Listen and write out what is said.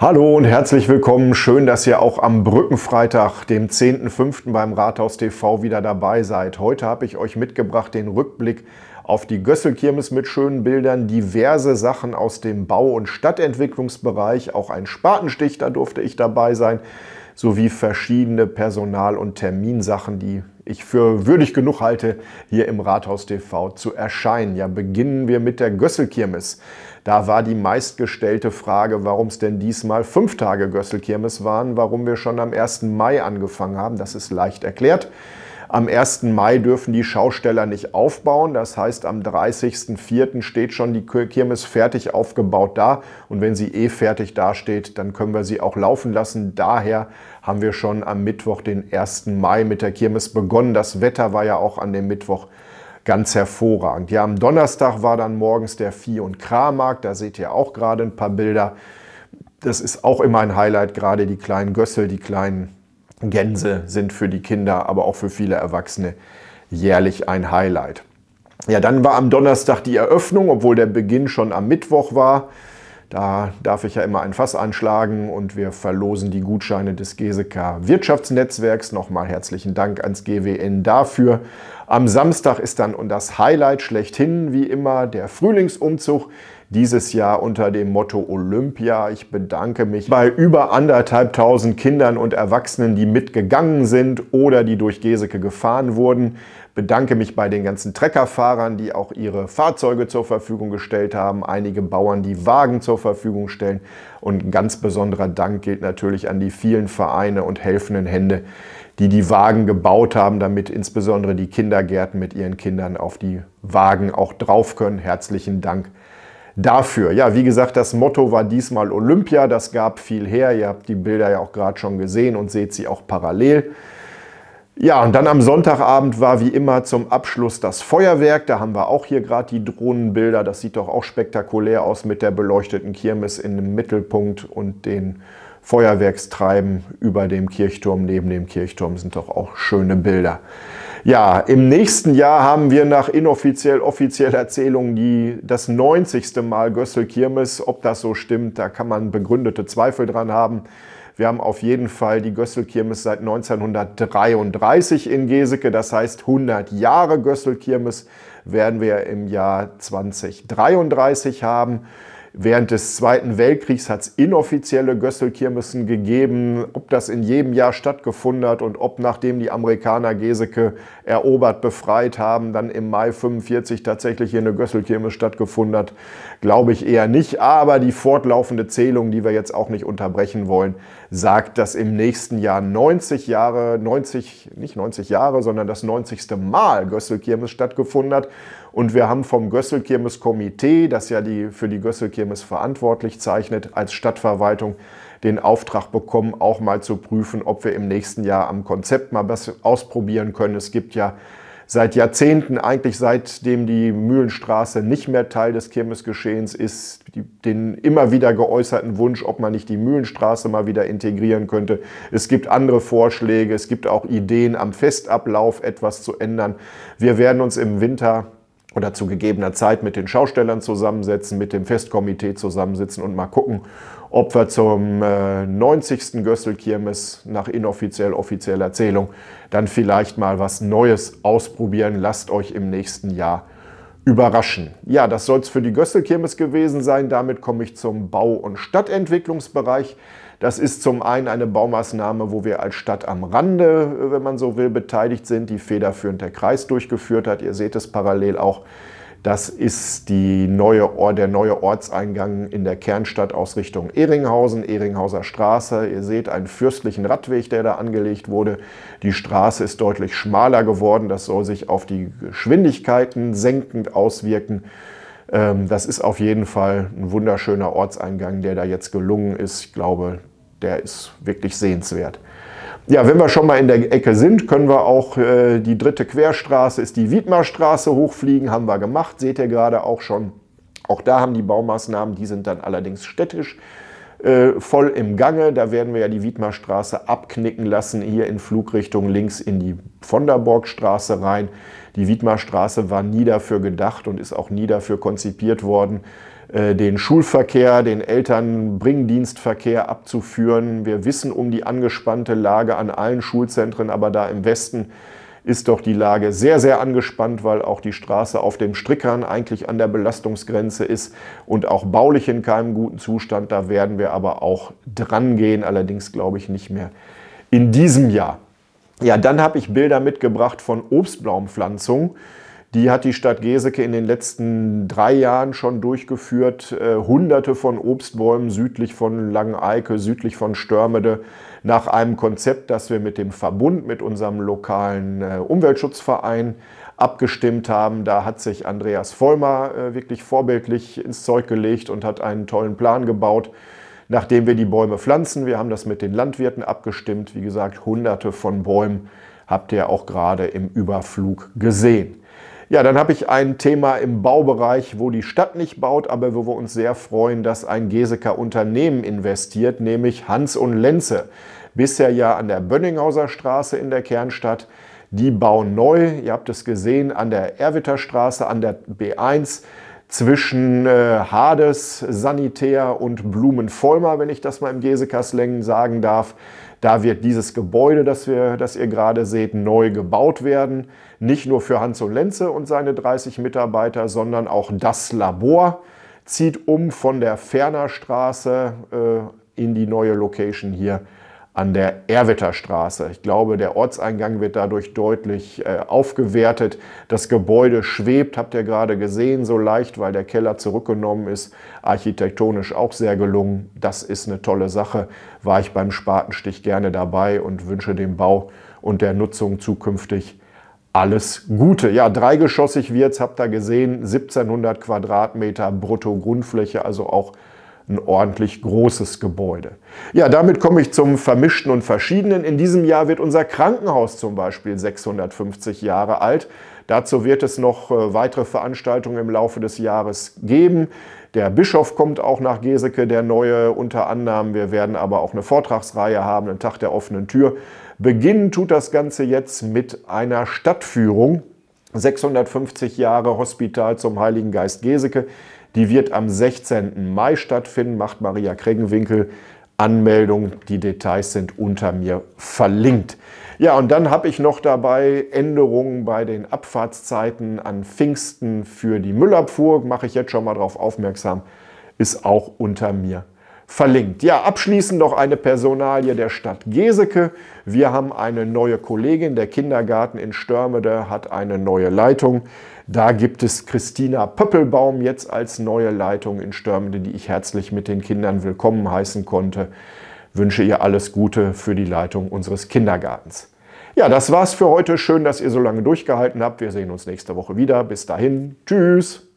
Hallo und herzlich willkommen. Schön, dass ihr auch am Brückenfreitag, dem 10.05. beim Rathaus TV wieder dabei seid. Heute habe ich euch mitgebracht den Rückblick auf die Gösselkirmes mit schönen Bildern, diverse Sachen aus dem Bau- und Stadtentwicklungsbereich, auch ein Spatenstich, da durfte ich dabei sein, sowie verschiedene Personal- und Terminsachen, die ich für würdig genug halte, hier im Rathaus TV zu erscheinen. Ja, beginnen wir mit der Gösselkirmes. Da war die meistgestellte Frage, warum es denn diesmal fünf Tage Gösselkirmes waren, warum wir schon am 1. Mai angefangen haben. Das ist leicht erklärt. Am 1. Mai dürfen die Schausteller nicht aufbauen. Das heißt, am 30.04. steht schon die Kirmes fertig aufgebaut da. Und wenn sie eh fertig dasteht, dann können wir sie auch laufen lassen. Daher haben wir schon am Mittwoch, den 1. Mai, mit der Kirmes begonnen. Das Wetter war ja auch an dem Mittwoch ganz hervorragend. Ja, am Donnerstag war dann morgens der Vieh- und Kramarkt. Da seht ihr auch gerade ein paar Bilder. Das ist auch immer ein Highlight, gerade die kleinen Gössel, die kleinen Gänse sind für die Kinder, aber auch für viele Erwachsene jährlich ein Highlight. Ja, dann war am Donnerstag die Eröffnung, obwohl der Beginn schon am Mittwoch war. Da darf ich ja immer ein Fass anschlagen und wir verlosen die Gutscheine des GSK Wirtschaftsnetzwerks. Nochmal herzlichen Dank ans GWN dafür. Am Samstag ist dann und das Highlight schlechthin, wie immer, der Frühlingsumzug. Dieses Jahr unter dem Motto Olympia. Ich bedanke mich bei über anderthalb tausend Kindern und Erwachsenen, die mitgegangen sind oder die durch Geseke gefahren wurden bedanke mich bei den ganzen Treckerfahrern, die auch ihre Fahrzeuge zur Verfügung gestellt haben, einige Bauern, die Wagen zur Verfügung stellen und ein ganz besonderer Dank gilt natürlich an die vielen Vereine und helfenden Hände, die die Wagen gebaut haben, damit insbesondere die Kindergärten mit ihren Kindern auf die Wagen auch drauf können. Herzlichen Dank dafür. Ja, wie gesagt, das Motto war diesmal Olympia, das gab viel her. Ihr habt die Bilder ja auch gerade schon gesehen und seht sie auch parallel. Ja, und dann am Sonntagabend war wie immer zum Abschluss das Feuerwerk. Da haben wir auch hier gerade die Drohnenbilder. Das sieht doch auch spektakulär aus mit der beleuchteten Kirmes in dem Mittelpunkt und den Feuerwerkstreiben über dem Kirchturm, neben dem Kirchturm sind doch auch schöne Bilder. Ja, im nächsten Jahr haben wir nach inoffiziell offizieller Erzählung die, das 90. Mal Gössel Kirmes. Ob das so stimmt, da kann man begründete Zweifel dran haben. Wir haben auf jeden Fall die Gösselkirmes seit 1933 in Geseke. Das heißt, 100 Jahre Gösselkirmes werden wir im Jahr 2033 haben. Während des Zweiten Weltkriegs hat es inoffizielle Gösselkirmissen gegeben. Ob das in jedem Jahr stattgefunden hat und ob nachdem die Amerikaner Geseke erobert, befreit haben, dann im Mai 45 tatsächlich hier eine Gösselkirmes stattgefunden hat, glaube ich eher nicht. Aber die fortlaufende Zählung, die wir jetzt auch nicht unterbrechen wollen, sagt, dass im nächsten Jahr 90 Jahre, 90, nicht 90 Jahre, sondern das 90. Mal Gösselkirmes stattgefunden hat. Und wir haben vom Gösselkirmes-Komitee, das ja die, für die Gösselkirmes verantwortlich zeichnet, als Stadtverwaltung den Auftrag bekommen, auch mal zu prüfen, ob wir im nächsten Jahr am Konzept mal was ausprobieren können. Es gibt ja seit Jahrzehnten, eigentlich seitdem die Mühlenstraße nicht mehr Teil des Kirmesgeschehens ist, die, den immer wieder geäußerten Wunsch, ob man nicht die Mühlenstraße mal wieder integrieren könnte. Es gibt andere Vorschläge, es gibt auch Ideen, am Festablauf etwas zu ändern. Wir werden uns im Winter oder zu gegebener Zeit mit den Schaustellern zusammensetzen, mit dem Festkomitee zusammensitzen und mal gucken, ob wir zum 90. Äh, Gösselkirmes nach inoffiziell offizieller Zählung dann vielleicht mal was Neues ausprobieren. Lasst euch im nächsten Jahr überraschen. Ja, das soll es für die Gösselkirmes gewesen sein. Damit komme ich zum Bau- und Stadtentwicklungsbereich. Das ist zum einen eine Baumaßnahme, wo wir als Stadt am Rande, äh, wenn man so will, beteiligt sind, die federführend der Kreis durchgeführt hat. Ihr seht es parallel auch das ist neue, der neue Ortseingang in der Kernstadt aus Richtung Ehringhausen, Ehringhauser Straße. Ihr seht einen fürstlichen Radweg, der da angelegt wurde. Die Straße ist deutlich schmaler geworden. Das soll sich auf die Geschwindigkeiten senkend auswirken. Ähm, das ist auf jeden Fall ein wunderschöner Ortseingang, der da jetzt gelungen ist. Ich glaube, der ist wirklich sehenswert ja, wenn wir schon mal in der Ecke sind, können wir auch äh, die dritte Querstraße, ist die Wiedmarstraße hochfliegen, haben wir gemacht, seht ihr gerade auch schon. Auch da haben die Baumaßnahmen, die sind dann allerdings städtisch äh, voll im Gange. Da werden wir ja die Wiedmarstraße abknicken lassen, hier in Flugrichtung links in die Von der Borgstraße rein. Die Wiedmarstraße war nie dafür gedacht und ist auch nie dafür konzipiert worden, äh, den Schulverkehr, den Elternbringdienstverkehr abzuführen. Wir wissen um die angespannte Lage an allen Schulzentren, aber da im Westen ist doch die Lage sehr, sehr angespannt, weil auch die Straße auf dem Strickern eigentlich an der Belastungsgrenze ist und auch baulich in keinem guten Zustand. Da werden wir aber auch dran gehen, allerdings glaube ich nicht mehr in diesem Jahr. Ja, dann habe ich Bilder mitgebracht von Obstbaumpflanzungen. Die hat die Stadt Geseke in den letzten drei Jahren schon durchgeführt. Äh, hunderte von Obstbäumen südlich von Langeike, südlich von Störmede, nach einem Konzept, das wir mit dem Verbund, mit unserem lokalen äh, Umweltschutzverein abgestimmt haben. Da hat sich Andreas Vollmer äh, wirklich vorbildlich ins Zeug gelegt und hat einen tollen Plan gebaut nachdem wir die Bäume pflanzen. Wir haben das mit den Landwirten abgestimmt. Wie gesagt, hunderte von Bäumen habt ihr auch gerade im Überflug gesehen. Ja, dann habe ich ein Thema im Baubereich, wo die Stadt nicht baut, aber wo wir uns sehr freuen, dass ein Geseker Unternehmen investiert, nämlich Hans und Lenze. Bisher ja an der Bönninghauser Straße in der Kernstadt. Die bauen neu, ihr habt es gesehen, an der Erwitterstraße, an der B1 zwischen äh, Hades Sanitär und Blumenvollmer, wenn ich das mal im Gesekerslängen sagen darf. Da wird dieses Gebäude, das, wir, das ihr gerade seht, neu gebaut werden. Nicht nur für Hans und Lenze und seine 30 Mitarbeiter, sondern auch das Labor zieht um von der Fernerstraße äh, in die neue Location hier an der Erwitterstraße. Ich glaube, der Ortseingang wird dadurch deutlich äh, aufgewertet. Das Gebäude schwebt, habt ihr gerade gesehen, so leicht, weil der Keller zurückgenommen ist. Architektonisch auch sehr gelungen. Das ist eine tolle Sache. War ich beim Spatenstich gerne dabei und wünsche dem Bau und der Nutzung zukünftig alles Gute. Ja, dreigeschossig wird's, habt ihr gesehen, 1700 Quadratmeter Brutto Grundfläche, also auch ein ordentlich großes Gebäude. Ja, damit komme ich zum Vermischten und Verschiedenen. In diesem Jahr wird unser Krankenhaus zum Beispiel 650 Jahre alt. Dazu wird es noch äh, weitere Veranstaltungen im Laufe des Jahres geben. Der Bischof kommt auch nach Geseke, der neue unter anderem. Wir werden aber auch eine Vortragsreihe haben, einen Tag der offenen Tür. Beginnen tut das Ganze jetzt mit einer Stadtführung. 650 Jahre Hospital zum Heiligen Geist Geseke. Die wird am 16. Mai stattfinden, macht Maria Kregenwinkel. Anmeldung, die Details sind unter mir verlinkt. Ja, und dann habe ich noch dabei Änderungen bei den Abfahrtszeiten an Pfingsten für die Müllabfuhr. Mache ich jetzt schon mal darauf aufmerksam, ist auch unter mir verlinkt verlinkt. Ja, abschließend noch eine Personalie der Stadt Geseke. Wir haben eine neue Kollegin, der Kindergarten in Störmede hat eine neue Leitung. Da gibt es Christina Pöppelbaum jetzt als neue Leitung in Störmede, die ich herzlich mit den Kindern willkommen heißen konnte. Wünsche ihr alles Gute für die Leitung unseres Kindergartens. Ja, das war's für heute. Schön, dass ihr so lange durchgehalten habt. Wir sehen uns nächste Woche wieder. Bis dahin. Tschüss.